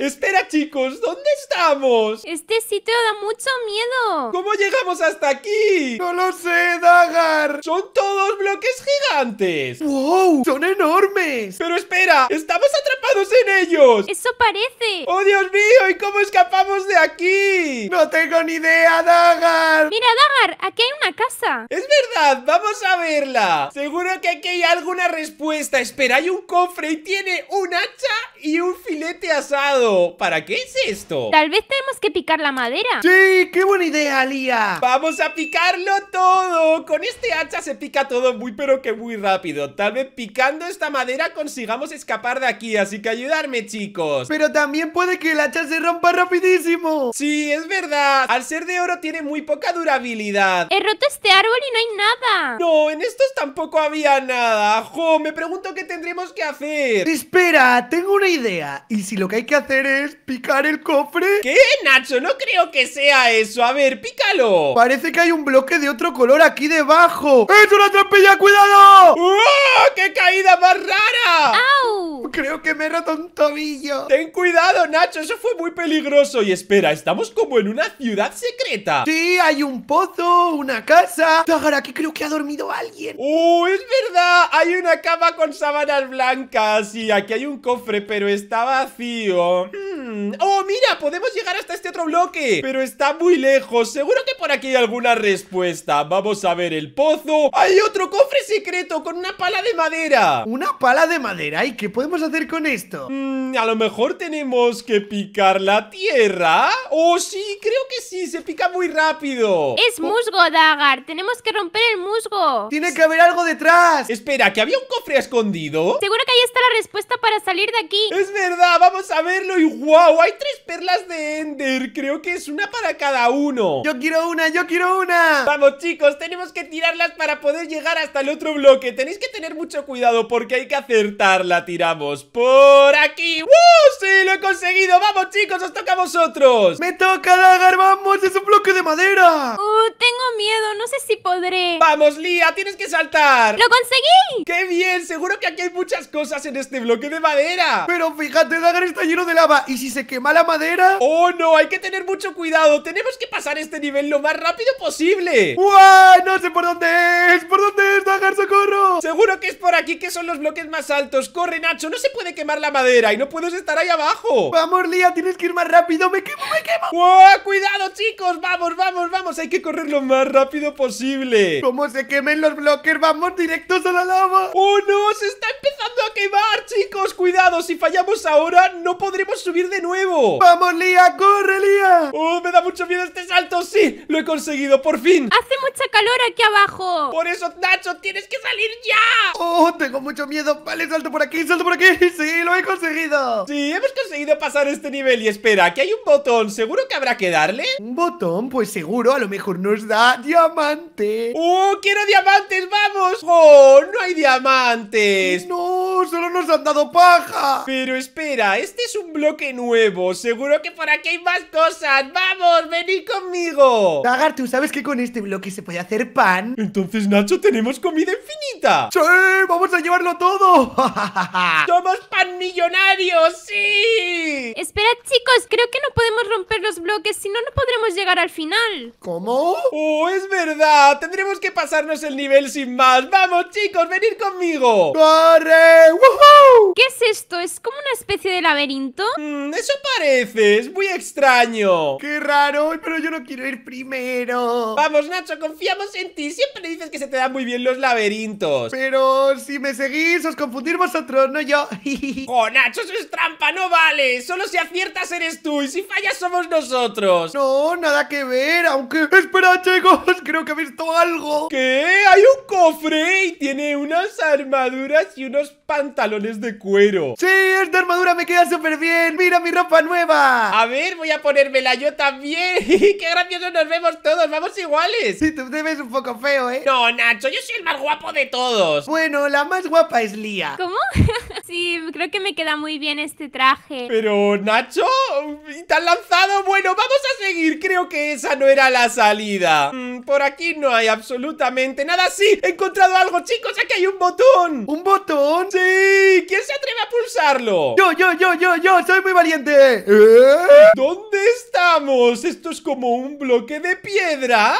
Espera chicos, ¿dónde estamos? Este sitio da mucho miedo. ¿Cómo llegamos hasta aquí? No lo sé, Dagar. Son todos bloques gigantes. ¡Wow! Son enormes. Pero espera, estamos atrapados en ellos. Eso parece. ¡Oh, Dios mío! ¿Y cómo escapamos de aquí? No tengo ni idea, Dagar. Mira, Dagar, aquí hay una casa. Es verdad, vamos a verla. Seguro que aquí hay alguna respuesta. Espera, hay un cofre y tiene un hacha y un filete asado. ¿Para qué es esto? Tal vez tenemos que picar la madera. ¡Sí! ¡Qué buena idea, Lía! ¡Vamos a picarlo todo! Con este hacha se pica todo muy pero que muy rápido. Tal vez picando esta madera consigamos escapar de aquí, así que ayudarme, chicos. Pero también puede que el hacha se rompa rapidísimo. Sí, es verdad. Al ser de oro tiene muy poca durabilidad. He roto este árbol y no hay nada. No, en estos tampoco había nada. ¡Jo! Me pregunto qué tendremos que hacer. Espera, tengo una idea. ¿Y si lo que hay que hacer picar el cofre? ¿Qué, Nacho? No creo que sea eso. A ver, pícalo. Parece que hay un bloque de otro color aquí debajo. ¡Es una trampilla! ¡Cuidado! ¡Oh! ¡Qué caída más rara! ¡Au! Creo que me he roto un tobillo. Ten cuidado, Nacho, eso fue muy peligroso. Y espera, estamos como en una ciudad secreta. Sí, hay un pozo, una casa. Tagara, aquí creo que ha dormido alguien. Oh, es verdad! Hay una cama con sábanas blancas. Y aquí hay un cofre, pero está vacío. Hmm. ¡Oh, mira! Podemos llegar hasta este otro bloque. Pero está muy lejos. Seguro que por aquí hay alguna respuesta. Vamos a ver el pozo. Hay otro cofre secreto con una pala de madera. ¿Una pala de madera? ¡ay! qué podemos hacer con esto? Mm, a lo mejor tenemos que picar la tierra. Oh, sí, creo que sí, se pica muy rápido. Es oh. musgo, Dagar. Tenemos que romper el musgo. Tiene que haber algo detrás. Espera, ¿que había un cofre escondido? Seguro que ahí está la respuesta para salir de aquí. Es verdad, vamos a verlo. Y wow, hay tres perlas de Ender. Creo que es una para cada uno. Yo quiero una, yo quiero una. Vamos, chicos, tenemos que tirarlas para poder llegar hasta el otro bloque. Tenéis que tener mucho cuidado porque hay que acertarla. Tiramos por aquí ¡Uh! ¡Sí, lo he conseguido! ¡Vamos, chicos! ¡Os toca a vosotros! ¡Me toca, Dagar! ¡Vamos! ¡Es un bloque de madera! ¡Uh! Tengo miedo, no sé si podré ¡Vamos, Lía! ¡Tienes que saltar! ¡Lo conseguí! ¡Qué bien! Seguro que aquí hay muchas cosas en este bloque de madera Pero fíjate, ¡Dagar está lleno de lava ¿Y si se quema la madera? ¡Oh, no! Hay que tener mucho cuidado Tenemos que pasar este nivel lo más rápido posible ¡Wow! ¡No sé por dónde es! ¿Por dónde es, ¡Dagar, ¡Socorro! Seguro que es por aquí que son los bloques más altos ¡Corre, Nacho! ¡No se puede quemar la madera y no puedes estar ahí abajo. Vamos, Lía, tienes que ir más rápido. Me quemo, me quemo. ¡Wow! ¡Oh, ¡Cuidado, chicos! Vamos, vamos, vamos. Hay que correr lo más rápido posible. ¿Cómo se quemen los bloques? Vamos directos a la lava. ¡Oh, no! Se está empezando empezando a quemar, chicos Cuidado, si fallamos ahora no podremos subir de nuevo ¡Vamos, Lía! ¡Corre, Lía! ¡Oh, me da mucho miedo este salto! ¡Sí! ¡Lo he conseguido, por fin! ¡Hace mucha calor aquí abajo! ¡Por eso, Nacho, tienes que salir ya! ¡Oh, tengo mucho miedo! Vale, salto por aquí, salto por aquí ¡Sí, lo he conseguido! Sí, hemos conseguido pasar este nivel Y espera, aquí hay un botón ¿Seguro que habrá que darle? ¿Un botón? Pues seguro, a lo mejor nos da diamante ¡Oh, quiero diamantes! ¡Vamos! ¡Oh, no hay diamantes! ¡No! ¡Oh, ¡Solo nos han dado paja! Pero espera, este es un bloque nuevo Seguro que por aquí hay más cosas ¡Vamos! ¡Venid conmigo! Dagar, ¿tú sabes que con este bloque se puede hacer pan? Entonces, Nacho, tenemos comida infinita ¡Sí! ¡Vamos a llevarlo todo! ¡Somos pan millonarios! ¡Sí! Espera, chicos, creo que no podemos romper los bloques Si no, no podremos llegar al final ¿Cómo? ¡Oh, es verdad! Tendremos que pasarnos el nivel sin más ¡Vamos, chicos! ¡Venid conmigo! ¡Corre! ¡Woohoo! ¿Qué es esto? ¿Es como una especie de laberinto? Mm, eso parece, es muy extraño ¡Qué raro! Pero yo no quiero ir primero Vamos Nacho, confiamos en ti Siempre dices que se te dan muy bien los laberintos Pero si me seguís os confundir vosotros, no yo ¡Oh Nacho, eso es trampa, no vale! Solo si aciertas eres tú y si fallas somos nosotros No, nada que ver, aunque... ¡Espera chicos! Creo que he visto algo ¿Qué? ¿Hay un cofre? Y tiene unas armaduras y unos pantalones de cuero ¡Sí! ¡Esta armadura me queda súper bien! ¡Mira mi ropa nueva! A ver, voy a ponérmela yo también ¡Qué gracioso nos vemos todos! ¡Vamos iguales! Sí, tú te ves un poco feo, ¿eh? No, Nacho, yo soy el más guapo de todos Bueno, la más guapa es Lía ¿Cómo? sí, creo que me queda muy bien este traje Pero, Nacho, ¿te lanzado? Bueno, vamos a seguir Creo que esa no era la salida mm, Por aquí no hay absolutamente nada ¡Sí! ¡He encontrado algo, chicos! ¡Aquí hay un botón! ¿Un botón? ¡Sí! ¿Quién se atreve a pulsarlo? Yo, yo, yo, yo, yo, soy muy valiente. ¿Eh? ¿Dónde? estamos? ¿Esto es como un bloque de piedra?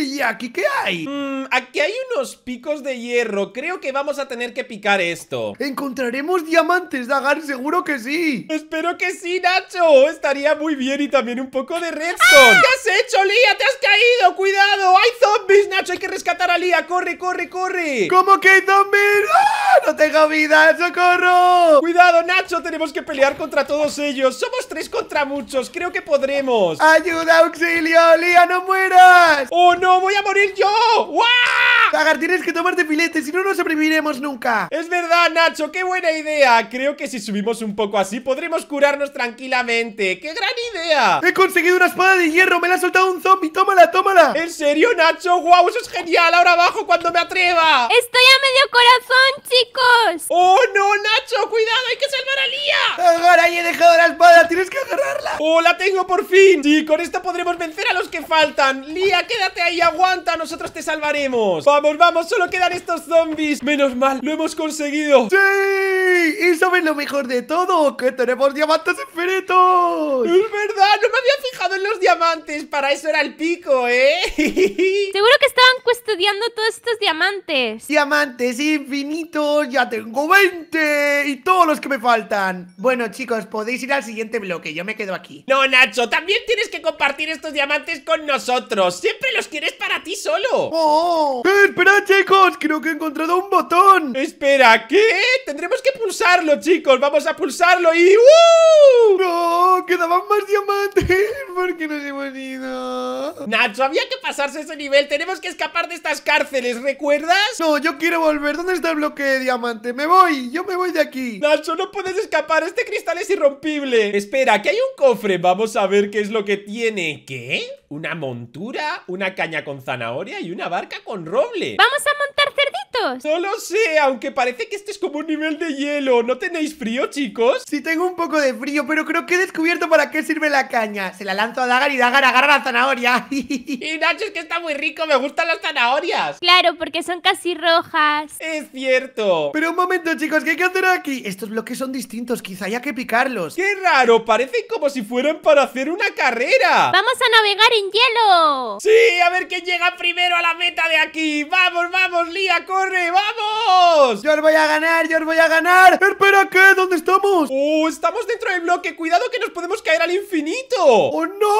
¿y aquí qué hay? Mm, aquí hay unos picos de hierro. Creo que vamos a tener que picar esto. Encontraremos diamantes, Dagar, seguro que sí. Espero que sí, Nacho. Estaría muy bien y también un poco de redstone. ¿Qué has hecho, Lía? ¡Te has caído! ¡Cuidado! ¡Hay zombies, Nacho! ¡Hay que rescatar a Lía! ¡Corre, corre, corre! ¿Cómo que hay zombies? ¡Ah! ¡No tengo vida! ¡Socorro! ¡Cuidado, Nacho! Tenemos que pelear contra todos ellos. Somos tres contra muchos. Creo que podremos. ¡Ayuda, auxilio! ¡Lía, no mueras! ¡Oh, no! ¡Voy a morir yo! ¡Wow! Agar, tienes que tomarte filete, si no, no sobreviviremos nunca. Es verdad, Nacho, qué buena idea. Creo que si subimos un poco así, podremos curarnos tranquilamente. ¡Qué gran idea! He conseguido una espada de hierro, me la ha soltado un zombie. Tómala, tómala. ¿En serio, Nacho? ¡Guau! Eso es genial. Ahora abajo cuando me atreva. Estoy a medio corazón, chicos. ¡Oh, no, Nacho! ¡Cuidado! ¡Hay que salvar a Lía! Ahora he dejado la espada, tienes que agarrarla. ¡Oh, la tengo por fin! Sí, con esta podremos vencer a los que faltan. Lía, quédate ahí, aguanta. Nosotros te salvaremos vamos, Solo quedan estos zombies Menos mal, lo hemos conseguido ¡Sí! ¿Y sabes lo mejor de todo? ¡Que tenemos diamantes infinitos! ¡Es verdad! ¡No me había fijado en los diamantes! Para eso era el pico, ¿eh? Seguro que estaban custodiando todos estos diamantes ¡Diamantes infinitos! ¡Ya tengo 20! ¡Y todos los que me faltan! Bueno, chicos, podéis ir al siguiente bloque Yo me quedo aquí No, Nacho, también tienes que compartir estos diamantes con nosotros Siempre los quieres para ti solo ¡Oh! ¡Eh, ¡Espera, chicos! Creo que he encontrado un botón. Espera, ¿qué? Tendremos que pulsarlo, chicos. Vamos a pulsarlo y... ¡Uh! ¡No! Quedaban más diamantes. ¿Por qué nos hemos ido? Nacho, había que pasarse ese nivel. Tenemos que escapar de estas cárceles, ¿recuerdas? No, yo quiero volver. ¿Dónde está el bloque de diamante? Me voy. Yo me voy de aquí. Nacho, no puedes escapar. Este cristal es irrompible. Espera, aquí hay un cofre. Vamos a ver qué es lo que tiene. ¿Qué? una montura, una caña con zanahoria y una barca con roble. Vamos a montar solo sé, aunque parece que este es como un nivel de hielo. ¿No tenéis frío, chicos? Sí, tengo un poco de frío, pero creo que he descubierto para qué sirve la caña. Se la lanzo a Dagar y Dagar agarra la zanahoria. y Nacho, es que está muy rico, me gustan las zanahorias. Claro, porque son casi rojas. Es cierto. Pero un momento, chicos, ¿qué hay que hacer aquí? Estos bloques son distintos, quizá haya que picarlos. ¡Qué raro! Parecen como si fueran para hacer una carrera. ¡Vamos a navegar en hielo! Sí, a ver quién llega primero a la meta de aquí. ¡Vamos, vamos, Lía, ¡Vamos! ¡Yo os voy a ganar! ¡Yo os voy a ganar! ¡Espera, qué! ¿Dónde estamos? ¡Oh, estamos dentro del bloque! ¡Cuidado que nos podemos caer al infinito! ¡Oh, no!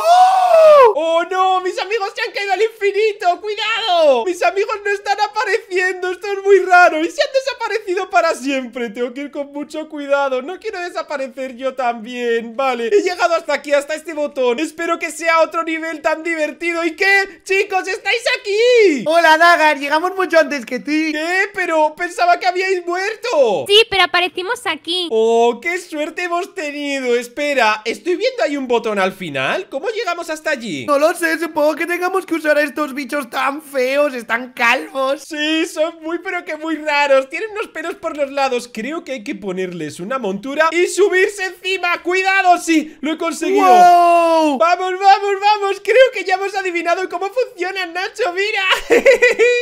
¡Oh, no! ¡Mis amigos se han caído al infinito! ¡Cuidado! ¡Mis amigos no están apareciendo! ¡Esto es muy raro! ¡Y se han desaparecido para siempre! Tengo que ir con mucho cuidado. No quiero desaparecer yo también. Vale, he llegado hasta aquí, hasta este botón. Espero que sea otro nivel tan divertido. ¿Y qué? ¡Chicos, estáis aquí! ¡Hola, Dagar! Llegamos mucho antes que ti. ¿Qué? Pero pensaba que habíais muerto. Sí, pero aparecimos aquí. ¡Oh, qué suerte hemos tenido! Espera, estoy viendo ahí un botón al final. ¿Cómo llegamos hasta allí? No lo sé, supongo que tengamos que usar a estos bichos tan feos, están calvos. Sí, son muy pero que muy raros. Tienen unos pelos por los lados. Creo que hay que ponerles una montura y subirse encima. ¡Cuidado! Sí, lo he conseguido. Vamos, vamos, vamos. Creo que ya hemos adivinado cómo funciona, Nacho. Mira.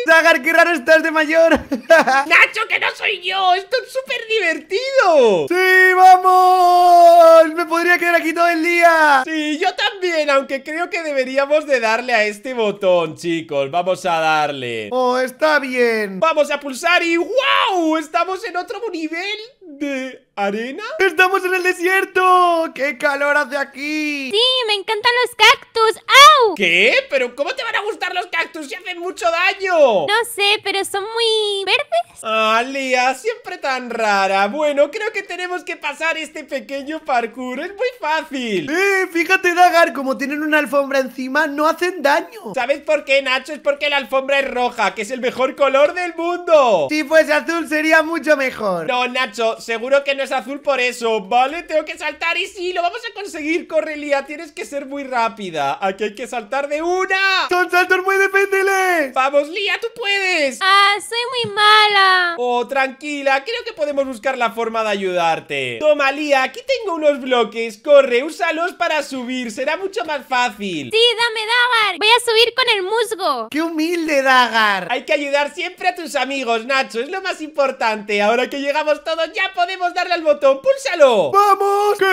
Zagar, qué raro estás de mayor. Nacho, que no soy yo. Esto es súper divertido. Sí, vamos. Me podría quedar aquí todo el día. Sí, yo también, aunque creo que de deberíamos de darle a este botón, chicos Vamos a darle Oh, está bien Vamos a pulsar y ¡wow! Estamos en otro nivel de ¿Arena? ¡Estamos en el desierto! ¡Qué calor hace aquí! Sí, me encantan los cactus. ¡Au! ¿Qué? ¿Pero cómo te van a gustar los cactus si hacen mucho daño? No sé, pero son muy verdes. Ah, Lía, siempre tan rara. Bueno, creo que tenemos que pasar este pequeño parkour. Es muy fácil. Eh, fíjate, Dagar, como tienen una alfombra encima, no hacen daño. ¿Sabes por qué, Nacho? Es porque la alfombra es roja, que es el mejor color del mundo. Si fuese azul sería mucho mejor. No, Nacho, seguro que no es azul por eso Vale, tengo que saltar y sí, lo vamos a conseguir Corre, Lía. tienes que ser muy rápida Aquí hay que saltar de una ¡Son saltos muy depéndeles! Vamos, Lía, tú puedes Ah, soy muy mala Oh, tranquila, creo que podemos buscar la forma de ayudarte Toma, Lía, aquí tengo unos bloques Corre, úsalos para subir, será mucho más fácil Sí, dame, Dagar Voy a subir con el musgo ¡Qué humilde, Dagar! Hay que ayudar siempre a tus amigos, Nacho, es lo más importante Ahora que llegamos todos ya podemos dar al botón, púlsalo. ¡Vamos! ¿Qué?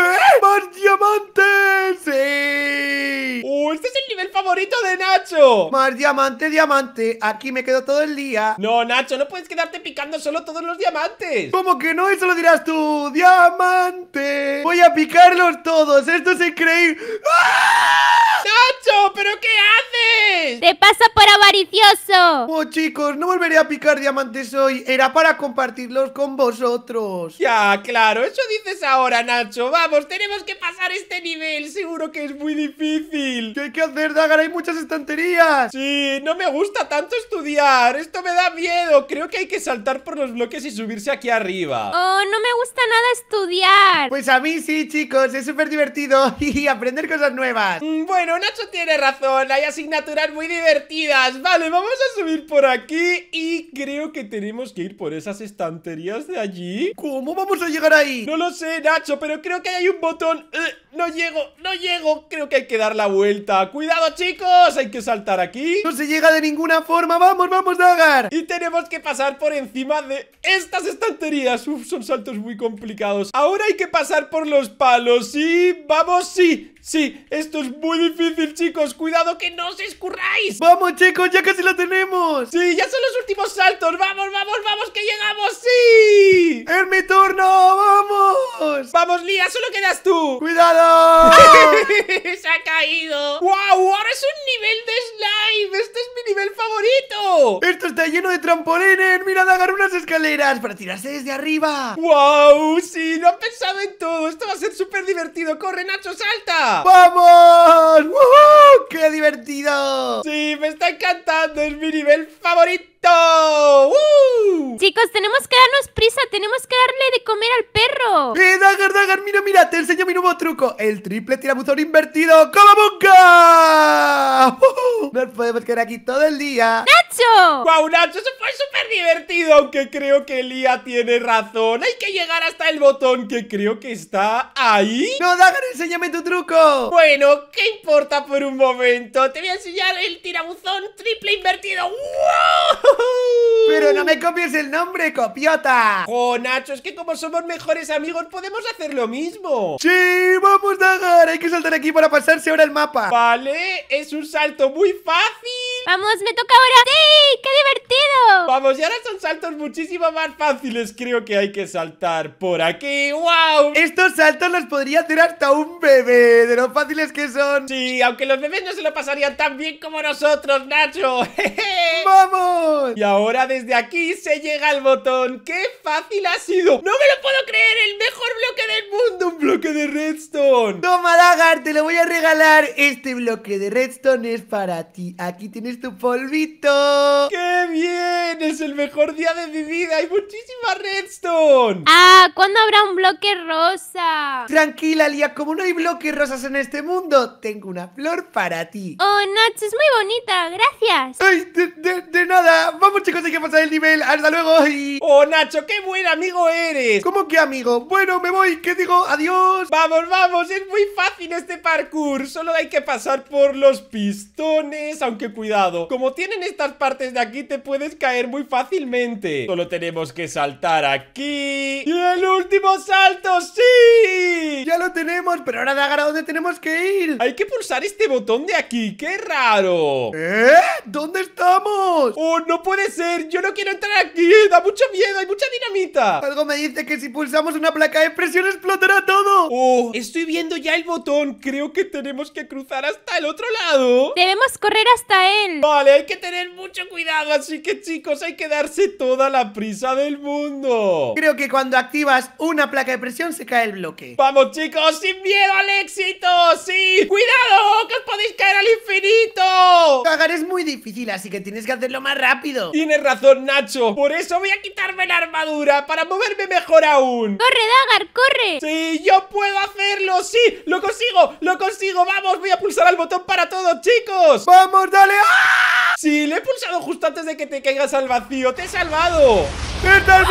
de Nacho. Más diamante, diamante. Aquí me quedo todo el día. No, Nacho, no puedes quedarte picando solo todos los diamantes. ¿Cómo que no? Eso lo dirás tú. Diamante. Voy a picarlos todos. Esto es increíble. ¡Ah! ¡Nacho! ¿Pero qué haces? ¡Te pasa por avaricioso! Oh, chicos, no volveré a picar diamantes hoy. Era para compartirlos con vosotros. Ya, claro. Eso dices ahora, Nacho. Vamos, tenemos que pasar este nivel. Seguro que es muy difícil. ¿Qué hay que hacer, Dagar? muchas estanterías. Sí, no me gusta tanto estudiar. Esto me da miedo. Creo que hay que saltar por los bloques y subirse aquí arriba. Oh, no me gusta nada estudiar. Pues a mí sí, chicos. Es súper divertido. Y aprender cosas nuevas. Mm, bueno, Nacho tiene razón. Hay asignaturas muy divertidas. Vale, vamos a subir por aquí. Y creo que tenemos que ir por esas estanterías de allí. ¿Cómo vamos a llegar ahí? No lo sé, Nacho, pero creo que hay un botón. Eh, no llego, no llego. Creo que hay que dar la vuelta. ¡Cuidado, chicos! chicos Hay que saltar aquí No se llega de ninguna forma ¡Vamos, vamos, Dagar! Y tenemos que pasar por encima de estas estanterías Uf, son saltos muy complicados Ahora hay que pasar por los palos Y vamos, sí sí, esto es muy difícil, chicos Cuidado que no os escurráis ¡Vamos, chicos! ¡Ya casi lo tenemos! Sí, ya son los últimos saltos ¡Vamos, vamos, vamos! ¡Que llegamos! ¡Sí! ¡Es mi turno! ¡Vamos! ¡Vamos, Lía! ¡Solo quedas tú! ¡Cuidado! ¡Se ha caído! ¡Wow! ¡Ahora es un nivel de slime! ¡Este es mi nivel favorito! ¡Esto está lleno de trampolines! a agarrar unas escaleras para tirarse desde arriba. ¡Wow! Sí, lo ha pensado en todo. Esto va a ser súper divertido. ¡Corre, Nacho, salta! ¡Vamos! ¡Wow! ¡Qué divertido! Sí, me está encantando. Es mi nivel favorito. ¡Uh! Chicos, tenemos que darnos prisa, tenemos que darle de comer al perro. ¡Eh, Dagar, Dagar! Mira, mira, te enseño mi nuevo truco. El triple tirabuzón invertido. ¡Como boca ¡Uh! Nos podemos quedar aquí todo el día. ¡Nacho! ¡Guau, Nacho! Eso fue súper divertido, aunque creo que Lía tiene razón. Hay que llegar hasta el botón que creo que está ahí. ¡No, Dagar, enséñame tu truco! Bueno, ¿qué importa por un momento? Te voy a enseñar el tirabuzón triple invertido. Pero no me copies el nombre, copiota. Oh, Nacho, es que como somos mejores amigos, podemos hacer lo mismo. Sí, vamos, Dagar. Hay que saltar aquí para pasarse ahora el mapa. Vale, es un salto muy fácil. ¡Vamos, me toca ahora! ¡Sí! ¡Qué divertido! Vamos, y ahora son saltos muchísimo más fáciles Creo que hay que saltar por aquí ¡Wow! Estos saltos los podría hacer hasta un bebé De lo fáciles que son Sí, aunque los bebés no se lo pasarían tan bien como nosotros, Nacho ¡Vamos! Y ahora desde aquí se llega al botón ¡Qué fácil ha sido! ¡No me lo puedo creer! ¡El mejor bloque del mundo! ¡Un bloque de redstone! ¡Toma, Lagar! ¡Te lo voy a regalar! Este bloque de redstone es para ti Aquí tienes tu polvito. ¡Qué bien! Es el mejor día de mi vida. Hay muchísima redstone. Ah, ¿cuándo habrá un bloque rosa? Tranquila, Lía, como no hay bloques rosas en este mundo, tengo una flor para ti. Oh, Nacho, es muy bonita. Gracias. Ay, de, nada. Vamos, chicos, hay que pasar el nivel. Hasta luego. Y... Oh, Nacho, qué buen amigo eres. ¿Cómo que amigo? Bueno, me voy. ¿Qué digo? Adiós. Vamos, vamos. Es muy fácil este parkour. Solo hay que pasar por los pistones, aunque cuidado como tienen estas partes de aquí, te puedes caer muy fácilmente. Solo tenemos que saltar aquí. ¡Y el último salto! ¡Sí! ¡Ya lo tenemos! Pero ahora, de ¿a dónde tenemos que ir? Hay que pulsar este botón de aquí. ¡Qué raro! ¿Eh? ¿Dónde estamos? ¡Oh, no puede ser! ¡Yo no quiero entrar aquí! ¡Da mucho miedo! ¡Hay mucha dinamita! Algo me dice que si pulsamos una placa de presión explotará todo. ¡Oh! Estoy viendo ya el botón. Creo que tenemos que cruzar hasta el otro lado. Debemos correr hasta él. Vale, hay que tener mucho cuidado, así que chicos, hay que darse toda la prisa del mundo. Creo que cuando activas una placa de presión se cae el bloque. Vamos chicos, sin miedo al éxito, sí. Cuidado, que os podéis caer al infinito. Cagar es muy difícil, así que tienes que hacerlo más rápido. Tienes razón, Nacho. Por eso voy a quitarme la armadura para moverme mejor aún. Corre, Dagar, corre. Sí, yo puedo hacerlo, sí. Lo consigo, lo consigo. Vamos, voy a pulsar el botón para todos chicos. Vamos, dale. ¡Ah! Sí, le he pulsado justo antes de que te caigas al vacío. ¡Te he salvado! estás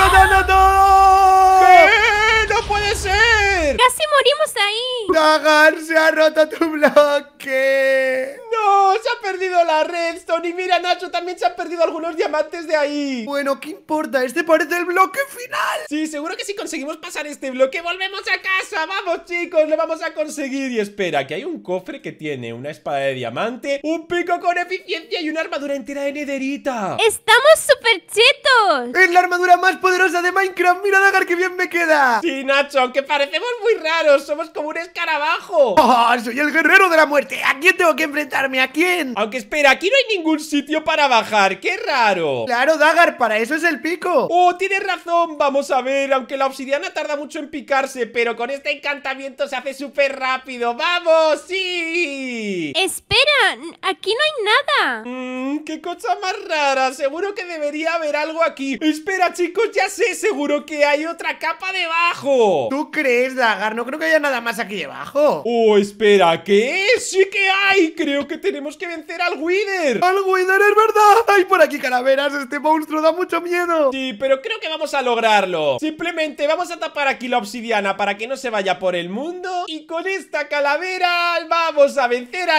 ¡No puede ser! ¡Casi morimos ahí! ¡Dagar, se ha roto tu bloque! ¡No! ¡Se ha perdido la redstone! Y mira, Nacho, también se han perdido algunos diamantes de ahí Bueno, ¿qué importa? Este parece el bloque final Sí, seguro que si conseguimos pasar este bloque ¡Volvemos a casa! ¡Vamos, chicos! ¡Lo vamos a conseguir! Y espera, que hay un cofre que tiene una espada de diamante Un pico con eficiencia y una armadura entera de nederita ¡Estamos súper chetos! ¡Es la armadura más poderosa de Minecraft! ¡Mira, Dagar, qué bien me queda! Sí, Nacho, aunque parecemos muy raros Somos como un escarabajo ¡Oh, soy el guerrero de la muerte! ¿A quién tengo que enfrentar? a quién? Aunque espera, aquí no hay ningún sitio para bajar, qué raro Claro, Dagar, para eso es el pico Oh, tienes razón, vamos a ver Aunque la obsidiana tarda mucho en picarse Pero con este encantamiento se hace súper rápido ¡Vamos, sí! ¡Espera! ¡Aquí no hay nada! Mmm, qué cosa más rara. Seguro que debería haber algo aquí. Espera, chicos, ya sé. Seguro que hay otra capa debajo. ¿Tú crees, Dagar? No creo que haya nada más aquí debajo. Oh, espera, ¿qué? ¡Sí que hay! Creo que tenemos que vencer al Wither. ¡Al Wither, es verdad! ¡Hay por aquí calaveras! Este monstruo da mucho miedo. Sí, pero creo que vamos a lograrlo. Simplemente vamos a tapar aquí la obsidiana para que no se vaya por el mundo. Y con esta calavera vamos a vencer al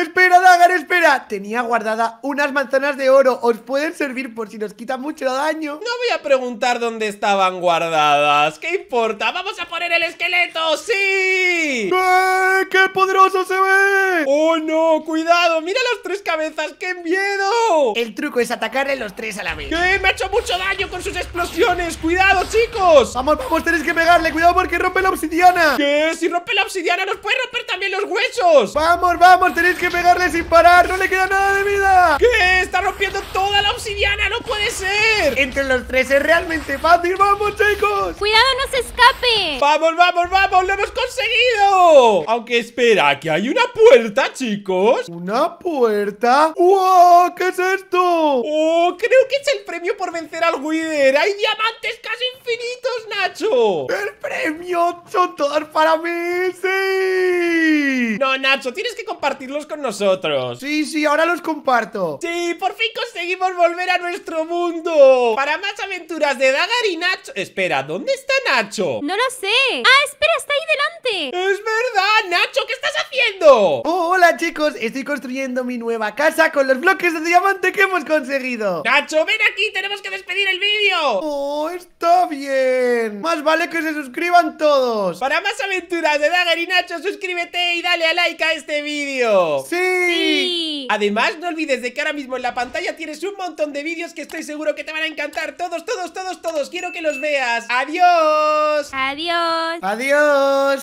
Espera, Dagar, espera. Tenía guardada unas manzanas de oro. Os pueden servir por si nos quita mucho daño. No voy a preguntar dónde estaban guardadas. ¿Qué importa? ¡Vamos a poner el esqueleto! ¡Sí! ¡Eh! ¡Qué poderoso se ve! ¡Oh, no! ¡Cuidado! ¡Mira las tres cabezas! ¡Qué miedo! El truco es atacarle los tres a la vez. ¡Qué! ¡Me ha hecho mucho daño con sus explosiones! ¡Cuidado, chicos! ¡Vamos, vamos! ¡Tenéis que pegarle! ¡Cuidado porque rompe la obsidiana! ¿Qué? ¡Si rompe la obsidiana nos puede romper también los huesos! ¡Vamos! Vamos, vamos, tenéis que pegarle sin parar No le queda nada de vida ¿Qué? Está rompiendo toda la obsidiana, no puede ser Entre los tres es realmente fácil Vamos, chicos Cuidado, no se escape Vamos, vamos, vamos, lo hemos conseguido Aunque espera, que hay una puerta, chicos ¿Una puerta? ¡Wow! ¿Qué es esto? Oh, creo que es el premio por vencer al Wither Hay diamantes casi infinitos, Nacho El premio son todas para mí, sí No, Nacho, tienes tienes que compartirlos con nosotros. Sí, sí, ahora los comparto. Sí, por fin conseguimos volver a nuestro mundo. Para más aventuras de Dagar Espera, ¿dónde está Nacho? No lo sé Ah, espera, está ahí delante Es verdad, Nacho, ¿qué estás haciendo? Hola chicos, estoy construyendo mi nueva casa con los bloques de diamante que hemos conseguido Nacho, ven aquí, tenemos que despedir el vídeo Oh, está bien Más vale que se suscriban todos Para más aventuras de Dagger y Nacho, suscríbete y dale a like a este vídeo sí. Además, no olvides de que ahora mismo en la pantalla tienes un montón de vídeos que estoy seguro que te van a encantar Todos, todos, todos, todos, quiero que los veas ¡Adiós! Adiós. Adiós.